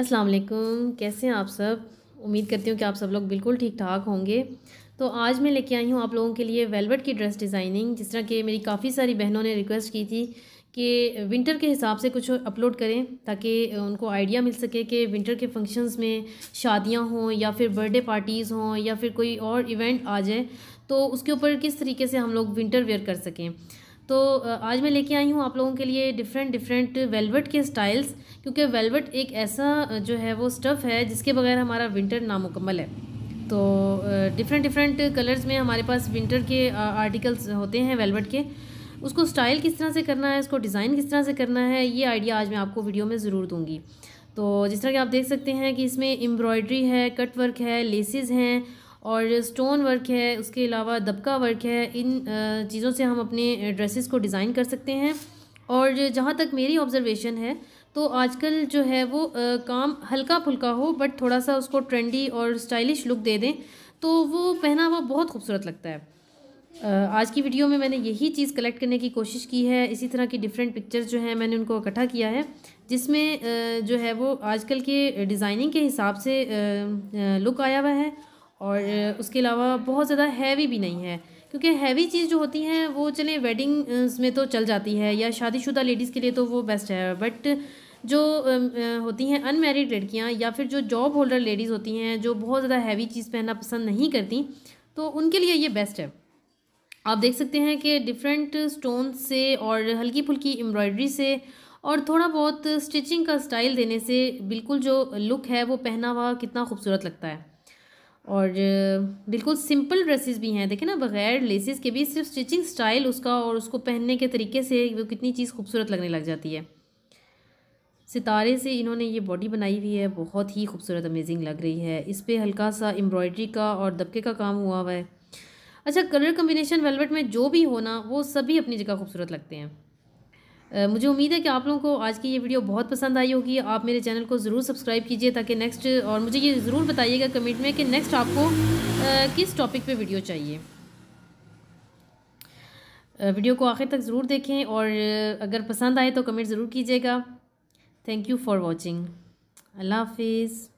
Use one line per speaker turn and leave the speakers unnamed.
अस्सलाम वालेकुम कैसे हैं आप सब उम्मीद करती हूँ कि आप सब लोग बिल्कुल ठीक ठाक होंगे तो आज मैं लेके आई हूँ आप लोगों के लिए वेलवेट की ड्रेस डिज़ाइनिंग जिस तरह के मेरी काफ़ी सारी बहनों ने रिक्वेस्ट की थी कि विंटर के हिसाब से कुछ अपलोड करें ताकि उनको आइडिया मिल सके कि विंटर के फंक्शंस में शादियां हों या फिर बर्थडे पार्टीज़ हों या फिर कोई और इवेंट आ जाए तो उसके ऊपर किस तरीके से हम लोग विंटर वेयर कर सकें तो आज मैं लेके आई हूँ आप लोगों के लिए डिफरेंट डिफरेंट वेलवेट के स्टाइल्स क्योंकि वेलवेट एक ऐसा जो है वो स्टफ़ है जिसके बगैर हमारा विंटर नामुकम्मल है तो डिफरेंट डिफरेंट कलर्स में हमारे पास विंटर के आर्टिकल्स होते हैं वेलवेट के उसको स्टाइल किस तरह से करना है उसको डिज़ाइन किस तरह से करना है ये आइडिया आज मैं आपको वीडियो में ज़रूर दूँगी तो जिस तरह कि आप देख सकते हैं कि इसमें एम्ब्रॉयडरी है कट वर्क है लेसेज़ हैं और स्टोन वर्क है उसके अलावा दबका वर्क है इन चीज़ों से हम अपने ड्रेसेस को डिज़ाइन कर सकते हैं और जहाँ तक मेरी ऑब्जर्वेशन है तो आजकल जो है वो काम हल्का फुल्का हो बट थोड़ा सा उसको ट्रेंडी और स्टाइलिश लुक दे दें तो वो पहना हुआ बहुत खूबसूरत लगता है आज की वीडियो में मैंने यही चीज़ कलेक्ट करने की कोशिश की है इसी तरह की डिफरेंट पिक्चर्स जो हैं मैंने उनको इकट्ठा किया है जिसमें जो है वो आजकल के डिज़ाइनिंग के हिसाब से लुक आया हुआ है और उसके अलावा बहुत ज़्यादा हैवी भी नहीं है क्योंकि हैवी चीज़ जो होती हैं वो चले वेडिंग्स में तो चल जाती है या शादीशुदा लेडीज़ के लिए तो वो बेस्ट है बट जो होती हैं अनमेरिड लड़कियां या फिर जो जॉब होल्डर लेडीज़ होती हैं जो बहुत ज़्यादा हैवी चीज़ पहनना पसंद नहीं करती तो उनके लिए ये बेस्ट है आप देख सकते हैं कि डिफरेंट स्टोन से और हल्की फुल्की एम्ब्रॉयडरी से और थोड़ा बहुत स्टिचिंग का स्टाइल देने से बिल्कुल जो लुक है वो पहना हुआ कितना खूबसूरत लगता है और बिल्कुल सिंपल ड्रेसेस भी हैं देखें ना बगैर लेसेस के भी सिर्फ स्टिचिंग स्टाइल उसका और उसको पहनने के तरीके से वो कितनी चीज़ खूबसूरत लगने लग जाती है सितारे से इन्होंने ये बॉडी बनाई हुई है बहुत ही खूबसूरत अमेजिंग लग रही है इस पर हल्का सा एम्ब्रॉयडरी का और दबके का काम हुआ हुआ है अच्छा कलर कम्बिनेशन वेलवेट में जो भी हो ना वो सभी अपनी जगह खूबसूरत लगते हैं मुझे उम्मीद है कि आप लोगों को आज की ये वीडियो बहुत पसंद आई होगी आप मेरे चैनल को ज़रूर सब्सक्राइब कीजिए ताकि नेक्स्ट और मुझे ये ज़रूर बताइएगा कमेंट में कि नेक्स्ट आपको किस टॉपिक पर वीडियो चाहिए वीडियो को आखिर तक ज़रूर देखें और अगर पसंद आए तो कमेंट ज़रूर कीजिएगा थैंक यू फॉर वॉचिंग अल्लाह हाफिज़